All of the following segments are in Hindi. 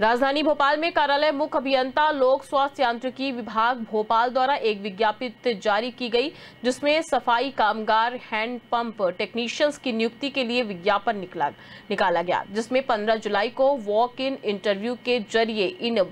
राजधानी भोपाल में कार्यालय मुख्य अभियंता लोक स्वास्थ्य यांत्रिकी विभाग भोपाल द्वारा एक विज्ञापित जारी की गई जिसमें सफाई कामगार हैंड पंप टेक्नीशियंस की नियुक्ति के लिए विज्ञापन निकला निकाला गया जिसमें 15 जुलाई को वॉक इन इंटरव्यू के जरिए इन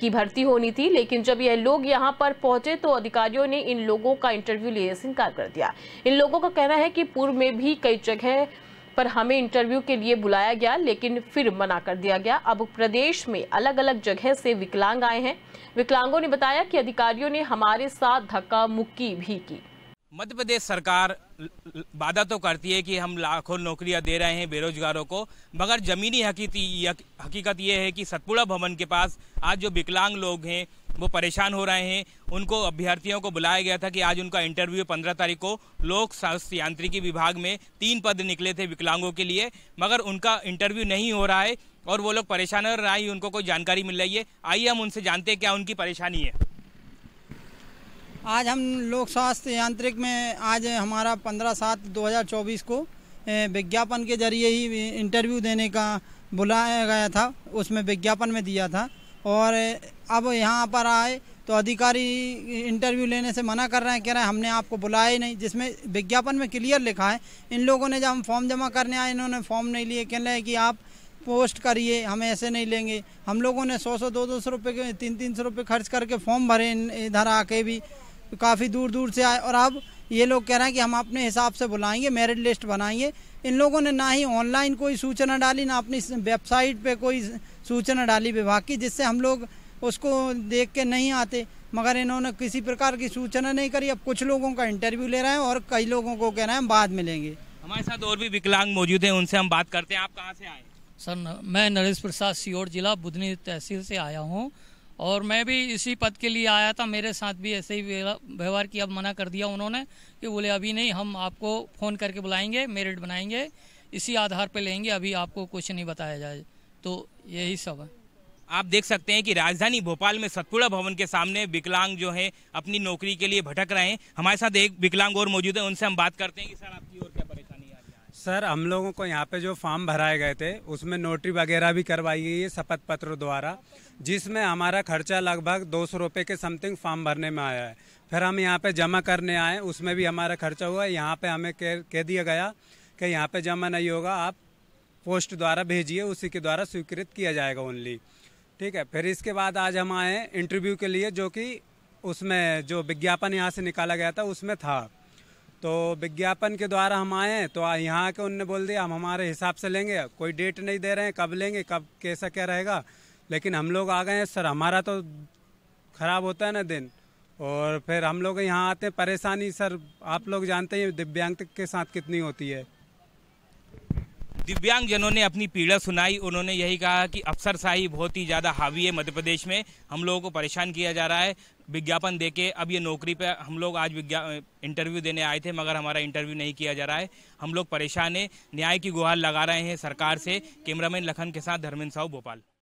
की भर्ती होनी थी लेकिन जब यह लोग यहाँ पर पहुंचे तो अधिकारियों ने इन लोगों का इंटरव्यू लिए इनकार कर दिया इन लोगों का कहना है कि पूर्व में भी कई जगह पर हमें इंटरव्यू के लिए बुलाया गया लेकिन फिर मना कर दिया गया अब प्रदेश में अलग अलग जगह से विकलांग आए हैं विकलांगों ने बताया कि अधिकारियों ने हमारे साथ धक्का मुक्की भी की मध्य प्रदेश सरकार वादा तो करती है कि हम लाखों नौकरियां दे रहे हैं बेरोजगारों को मगर ज़मीनी हकीकत ये है कि सतपुड़ा भवन के पास आज जो विकलांग लोग हैं वो परेशान हो रहे हैं उनको अभ्यर्थियों को बुलाया गया था कि आज उनका इंटरव्यू पंद्रह तारीख को लोक स्वास्थ्य यांत्रिकी विभाग में तीन पद निकले थे विकलांगों के लिए मगर उनका इंटरव्यू नहीं हो रहा है और वो लोग परेशान हो रहा है उनको कोई जानकारी मिल रही है आइए हम उनसे जानते हैं क्या उनकी परेशानी है आज हम लोक स्वास्थ्य यांत्रिक में आज हमारा पंद्रह सात दो को विज्ञापन के जरिए ही इंटरव्यू देने का बुलाया गया था उसमें विज्ञापन में दिया था और अब यहाँ पर आए तो अधिकारी इंटरव्यू लेने से मना कर रहे हैं कह रहे हैं हमने आपको बुलाया ही नहीं जिसमें विज्ञापन में क्लियर लिखा है इन लोगों ने जब हम फॉर्म जमा करने आए इन्होंने फॉर्म नहीं लिए कह रहे हैं कि आप पोस्ट करिए हम ऐसे नहीं लेंगे हम लोगों ने सौ सौ दो दो सौ रुपये के तीन तीन सौ रुपये खर्च करके फॉर्म भरे इधर आके भी काफ़ी दूर दूर से आए और अब ये लोग कह रहे हैं कि हम अपने हिसाब से बुलाएंगे मेरिट लिस्ट बनाएंगे इन लोगों ने ना ही ऑनलाइन कोई सूचना डाली ना अपनी वेबसाइट पे कोई सूचना डाली विभाग की जिससे हम लोग उसको देख के नहीं आते मगर इन्होंने किसी प्रकार की सूचना नहीं करी अब कुछ लोगों का इंटरव्यू ले रहे हैं और कई लोगों को कह रहे हैं बाद में लेंगे हमारे साथ और भी विकलांग मौजूद हैं उनसे हम बात करते हैं आप कहाँ से आए सर मैं नरेश प्रसाद सीओर जिला बुधनी तहसील से आया हूँ और मैं भी इसी पद के लिए आया था मेरे साथ भी ऐसे ही व्यवहार किया मना कर दिया उन्होंने कि बोले अभी नहीं हम आपको फ़ोन करके बुलाएंगे मेरिट बनाएंगे इसी आधार पर लेंगे अभी आपको कुछ नहीं बताया जाए तो यही सब है आप देख सकते हैं कि राजधानी भोपाल में सतपुड़ा भवन के सामने विकलांग जो है अपनी नौकरी के लिए भटक रहे हैं हमारे साथ एक विकलांग और मौजूद है उनसे हम बात करते हैं कि सर आपकी और क्या परेशानी है सर हम लोगों को यहाँ पे जो फॉर्म भराए गए थे उसमें नोटरी वगैरह भी करवाई गई है शपथ पत्र द्वारा जिसमें हमारा खर्चा लगभग दो सौ रुपये के समथिंग फॉर्म भरने में आया है फिर हम यहाँ पे जमा करने आए उसमें भी हमारा खर्चा हुआ यहाँ पे हमें कह दिया गया कि यहाँ पे जमा नहीं होगा आप पोस्ट द्वारा भेजिए उसी के द्वारा स्वीकृत किया जाएगा ओनली ठीक है फिर इसके बाद आज हम आए इंटरव्यू के लिए जो कि उसमें जो विज्ञापन यहाँ से निकाला गया था उसमें था तो विज्ञापन के द्वारा हम आए तो यहाँ आके उनने बोल दिया हम हमारे हिसाब से लेंगे कोई डेट नहीं दे रहे हैं कब लेंगे कब कैसा क्या रहेगा लेकिन हम लोग आ गए हैं सर हमारा तो ख़राब होता है ना दिन और फिर हम लोग यहाँ आते हैं परेशानी सर आप लोग जानते हैं दिव्यांग के साथ कितनी होती है दिव्यांगजनों ने अपनी पीड़ा सुनाई उन्होंने यही कहा कि अफसरशाही बहुत ही ज़्यादा हावी है मध्य प्रदेश में हम लोगों को परेशान किया जा रहा है विज्ञापन दे के अब ये नौकरी पे हम लोग आज विज्ञा इंटरव्यू देने आए थे मगर हमारा इंटरव्यू नहीं किया जा रहा है हम लोग परेशान है न्याय की गुहार लगा रहे हैं सरकार से कैमरामैन लखन के साथ धर्मेंद्र साहू भोपाल